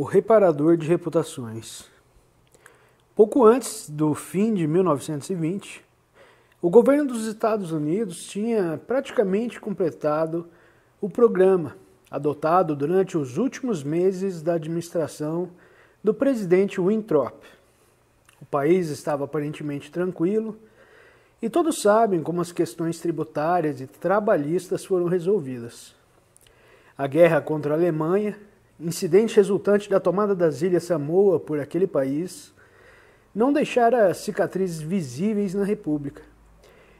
o reparador de reputações. Pouco antes do fim de 1920, o governo dos Estados Unidos tinha praticamente completado o programa adotado durante os últimos meses da administração do presidente Winthrop. O país estava aparentemente tranquilo e todos sabem como as questões tributárias e trabalhistas foram resolvidas. A guerra contra a Alemanha incidente resultante da tomada das Ilhas Samoa por aquele país, não deixara cicatrizes visíveis na República,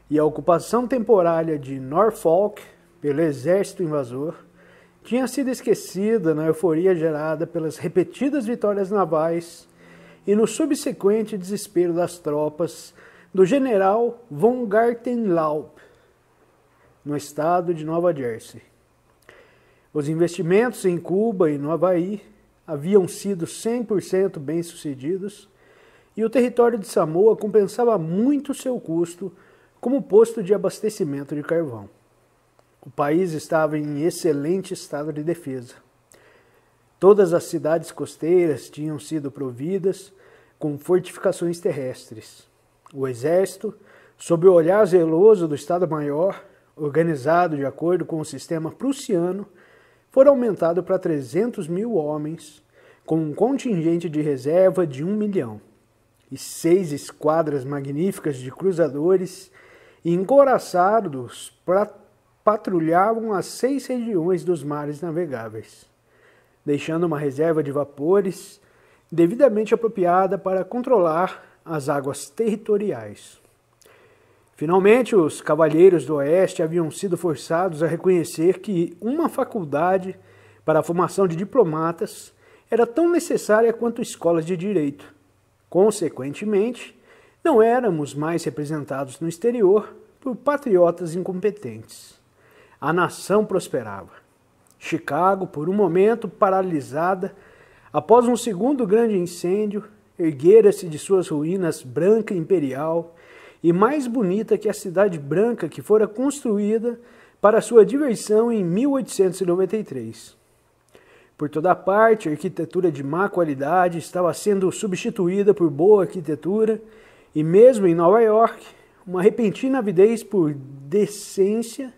e a ocupação temporária de Norfolk pelo exército invasor tinha sido esquecida na euforia gerada pelas repetidas vitórias navais e no subsequente desespero das tropas do general von Gartenlaub, no estado de Nova Jersey. Os investimentos em Cuba e no Havaí haviam sido 100% bem-sucedidos e o território de Samoa compensava muito seu custo como posto de abastecimento de carvão. O país estava em excelente estado de defesa. Todas as cidades costeiras tinham sido providas com fortificações terrestres. O exército, sob o olhar zeloso do Estado-Maior, organizado de acordo com o sistema prussiano, for aumentado para 300 mil homens, com um contingente de reserva de um milhão, e seis esquadras magníficas de cruzadores encoraçados pra, patrulhavam as seis regiões dos mares navegáveis, deixando uma reserva de vapores devidamente apropriada para controlar as águas territoriais. Finalmente, os cavalheiros do Oeste haviam sido forçados a reconhecer que uma faculdade para a formação de diplomatas era tão necessária quanto escolas de direito. Consequentemente, não éramos mais representados no exterior por patriotas incompetentes. A nação prosperava. Chicago, por um momento paralisada, após um segundo grande incêndio, erguera-se de suas ruínas branca imperial e mais bonita que a Cidade Branca que fora construída para sua diversão em 1893. Por toda parte, a arquitetura de má qualidade estava sendo substituída por boa arquitetura, e mesmo em Nova York, uma repentina avidez por decência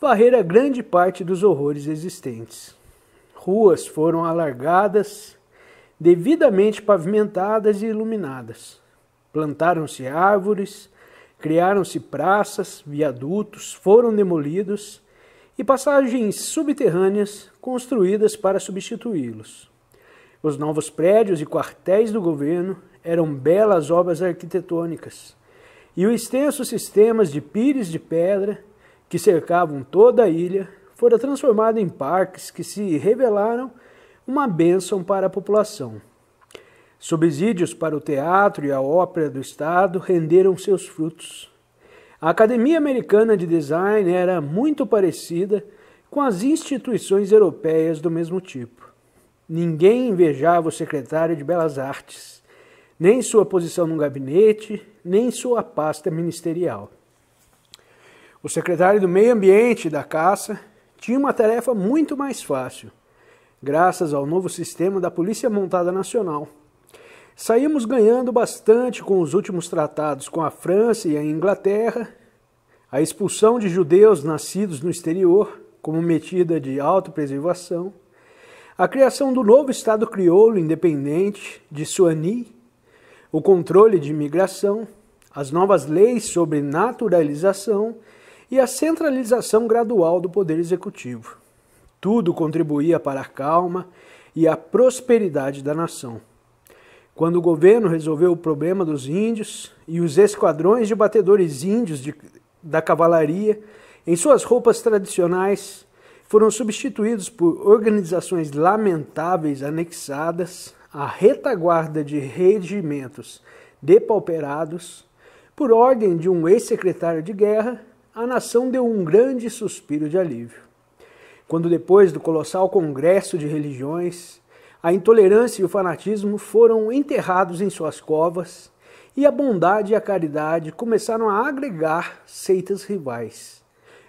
varrera grande parte dos horrores existentes. Ruas foram alargadas, devidamente pavimentadas e iluminadas. Plantaram-se árvores, criaram-se praças, viadutos, foram demolidos e passagens subterrâneas construídas para substituí-los. Os novos prédios e quartéis do governo eram belas obras arquitetônicas, e os extensos sistemas de pires de pedra que cercavam toda a ilha fora transformado em parques que se revelaram uma bênção para a população. Subsídios para o teatro e a ópera do Estado renderam seus frutos. A Academia Americana de Design era muito parecida com as instituições europeias do mesmo tipo. Ninguém invejava o secretário de Belas Artes, nem sua posição no gabinete, nem sua pasta ministerial. O secretário do Meio Ambiente e da Caça tinha uma tarefa muito mais fácil, graças ao novo sistema da Polícia Montada Nacional Saímos ganhando bastante com os últimos tratados com a França e a Inglaterra, a expulsão de judeus nascidos no exterior como medida de autopreservação, a criação do novo Estado crioulo independente de Suani, o controle de imigração, as novas leis sobre naturalização e a centralização gradual do poder executivo. Tudo contribuía para a calma e a prosperidade da nação. Quando o governo resolveu o problema dos índios e os esquadrões de batedores índios de, da cavalaria, em suas roupas tradicionais, foram substituídos por organizações lamentáveis anexadas à retaguarda de regimentos depauperados, por ordem de um ex-secretário de guerra, a nação deu um grande suspiro de alívio. Quando, depois do colossal Congresso de Religiões, a intolerância e o fanatismo foram enterrados em suas covas e a bondade e a caridade começaram a agregar seitas rivais.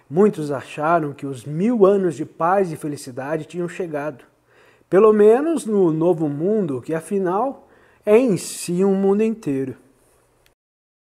Muitos acharam que os mil anos de paz e felicidade tinham chegado, pelo menos no novo mundo, que afinal é em si um mundo inteiro.